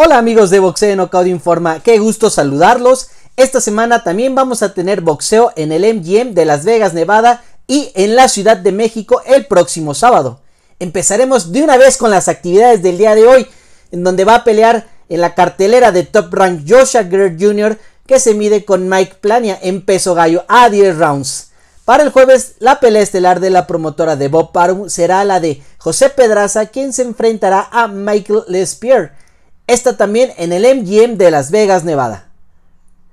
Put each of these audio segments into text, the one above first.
Hola amigos de Boxeo en Knockout Informa, qué gusto saludarlos. Esta semana también vamos a tener boxeo en el MGM de Las Vegas, Nevada y en la Ciudad de México el próximo sábado. Empezaremos de una vez con las actividades del día de hoy, en donde va a pelear en la cartelera de Top Rank Joshua Greer Jr., que se mide con Mike Plania en peso gallo a 10 rounds. Para el jueves, la pelea estelar de la promotora de Bob Parum será la de José Pedraza, quien se enfrentará a Michael Lespierre Está también en el MGM de Las Vegas, Nevada.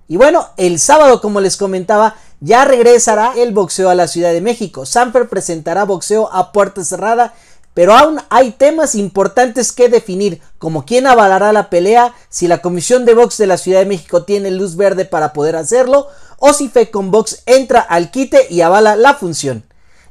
Y bueno, el sábado, como les comentaba, ya regresará el boxeo a la Ciudad de México. Sanfer presentará boxeo a puerta cerrada, pero aún hay temas importantes que definir, como quién avalará la pelea, si la Comisión de Box de la Ciudad de México tiene luz verde para poder hacerlo, o si FECOMBOX entra al quite y avala la función.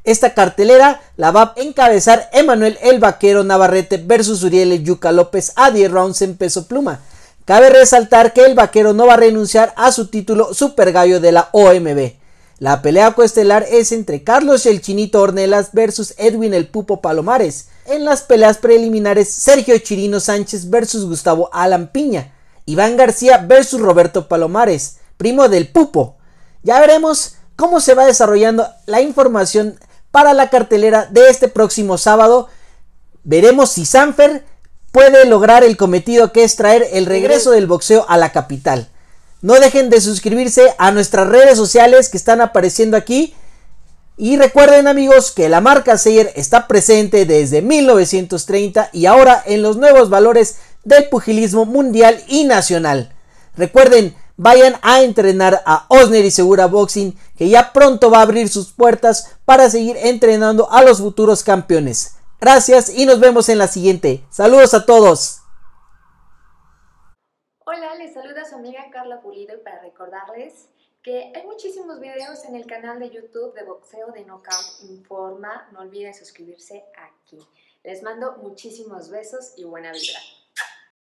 Esta cartelera la va a encabezar Emanuel El Vaquero Navarrete versus Uriel Yuca López a 10 rounds en peso pluma. Cabe resaltar que el vaquero no va a renunciar a su título Super Gallo de la OMB. La pelea coestelar es entre Carlos el Chinito Ornelas versus Edwin el Pupo Palomares. En las peleas preliminares, Sergio Chirino Sánchez versus Gustavo Alan Piña. Iván García versus Roberto Palomares, primo del Pupo. Ya veremos cómo se va desarrollando la información para la cartelera de este próximo sábado. Veremos si Sanfer puede lograr el cometido que es traer el regreso del boxeo a la capital. No dejen de suscribirse a nuestras redes sociales que están apareciendo aquí. Y recuerden amigos que la marca Seyer está presente desde 1930 y ahora en los nuevos valores del pugilismo mundial y nacional. Recuerden vayan a entrenar a Osner y Segura Boxing, que ya pronto va a abrir sus puertas para seguir entrenando a los futuros campeones. Gracias y nos vemos en la siguiente. Saludos a todos. Hola, les saluda su amiga Carla Pulido y para recordarles que hay muchísimos videos en el canal de YouTube de Boxeo de Knockout Informa. No olviden suscribirse aquí. Les mando muchísimos besos y buena vibra.